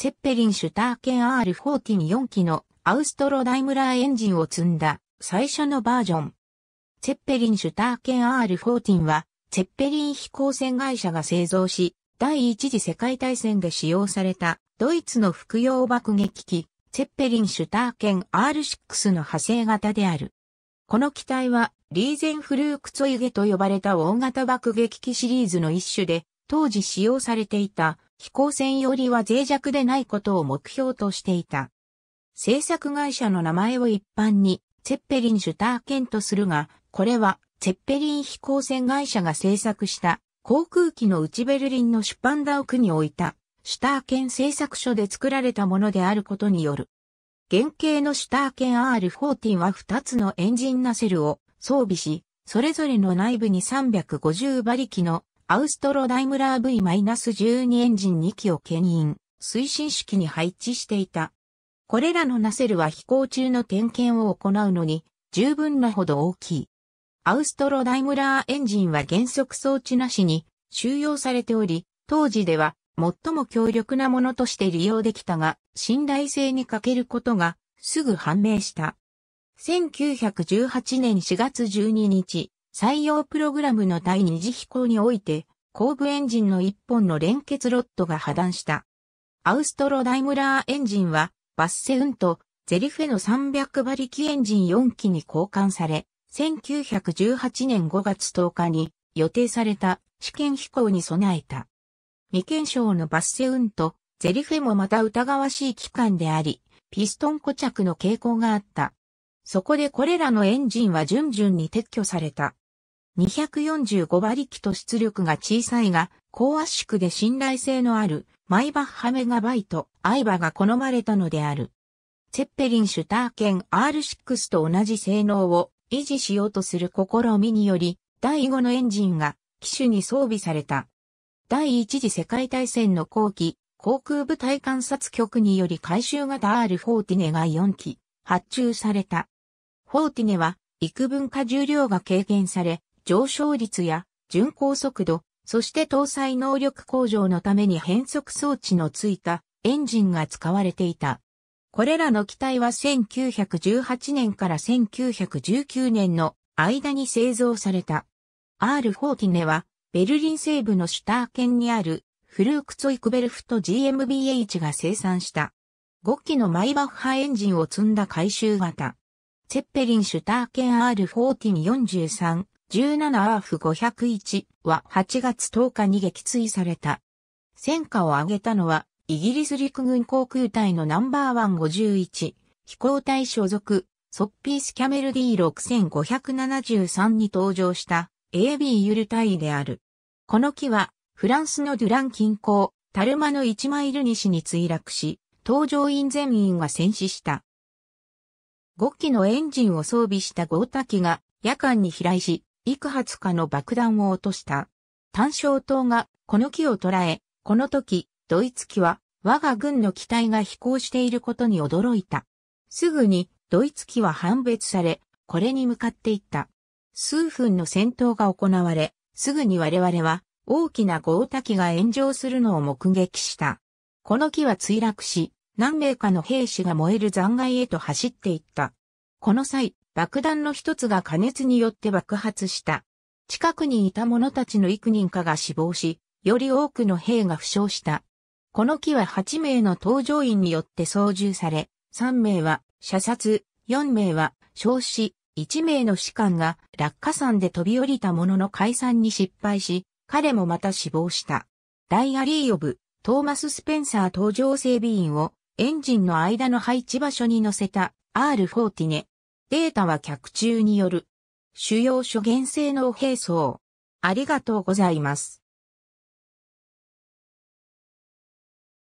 ツェッペリンシュターケン R44 機のアウストロダイムラーエンジンを積んだ最初のバージョン。ツェッペリンシュターケン R14 は、ツェッペリン飛行船会社が製造し、第一次世界大戦で使用されたドイツの服用爆撃機、ツェッペリンシュターケン R6 の派生型である。この機体は、リーゼンフルークツォイゲと呼ばれた大型爆撃機シリーズの一種で、当時使用されていた飛行船よりは脆弱でないことを目標としていた。制作会社の名前を一般に、ツェッペリン・シュターケンとするが、これは、ツェッペリン飛行船会社が制作した航空機の内ベルリンの出版ダオクに置いた、シュターケン製作所で作られたものであることによる。原型のシュターケン R14 は2つのエンジンナセルを装備し、それぞれの内部に350馬力のアウストロダイムラー V-12 エンジン2機を牽引、推進式に配置していた。これらのナセルは飛行中の点検を行うのに十分なほど大きい。アウストロダイムラーエンジンは減速装置なしに収容されており、当時では最も強力なものとして利用できたが、信頼性に欠けることがすぐ判明した。1918年4月12日、採用プログラムの第二次飛行において、後部エンジンの一本の連結ロットが破断した。アウストロダイムラーエンジンは、バッセウンとゼリフェの300馬力エンジン4機に交換され、1918年5月10日に予定された試験飛行に備えた。未検証のバッセウンとゼリフェもまた疑わしい機関であり、ピストン固着の傾向があった。そこでこれらのエンジンは順々に撤去された。245馬力と出力が小さいが、高圧縮で信頼性のあるマイバッハメガバイト、アイバが好まれたのである。ツェッペリンシュターケン R6 と同じ性能を維持しようとする試みにより、第5のエンジンが機種に装備された。第一次世界大戦の後期、航空部隊観察局により回収型 R フォーティネが4機発注された。フォーティネは幾分か重量が軽減され、上昇率や巡航速度、そして搭載能力向上のために変速装置のついたエンジンが使われていた。これらの機体は1918年から1919年の間に製造された。R4 テはベルリン西部のシュター県にあるフルークツォイクベルフト GmbH が生産した。5機のマイバッハエンジンを積んだ回収型。ツェッペリンシュターケ R1443 17アーフ501は8月10日に撃墜された。戦果を挙げたのは、イギリス陸軍航空隊のナンバーワン51、飛行隊所属、ソッピースキャメル D6573 に登場した AB ユル隊である。この機は、フランスのデュラン近郊、タルマの1マイル西に墜落し、搭乗員全員が戦死した。5機のエンジンを装備した豪太機が夜間に飛来し、幾発かの爆弾を落とした。単焦灯がこの機を捉え、この時、ドイツ機は我が軍の機体が飛行していることに驚いた。すぐにドイツ機は判別され、これに向かっていった。数分の戦闘が行われ、すぐに我々は大きな豪太機が炎上するのを目撃した。この木は墜落し、何名かの兵士が燃える残骸へと走っていった。この際、爆弾の一つが加熱によって爆発した。近くにいた者たちの幾人かが死亡し、より多くの兵が負傷した。この機は8名の搭乗員によって操縦され、3名は射殺、4名は焼死、1名の士官が落下山で飛び降りたものの解散に失敗し、彼もまた死亡した。ダイアリー・オブ・トーマス・スペンサー搭乗整備員をエンジンの間の配置場所に乗せた R40 ネデータは客中による。主要諸元性能並走。ありがとうございます。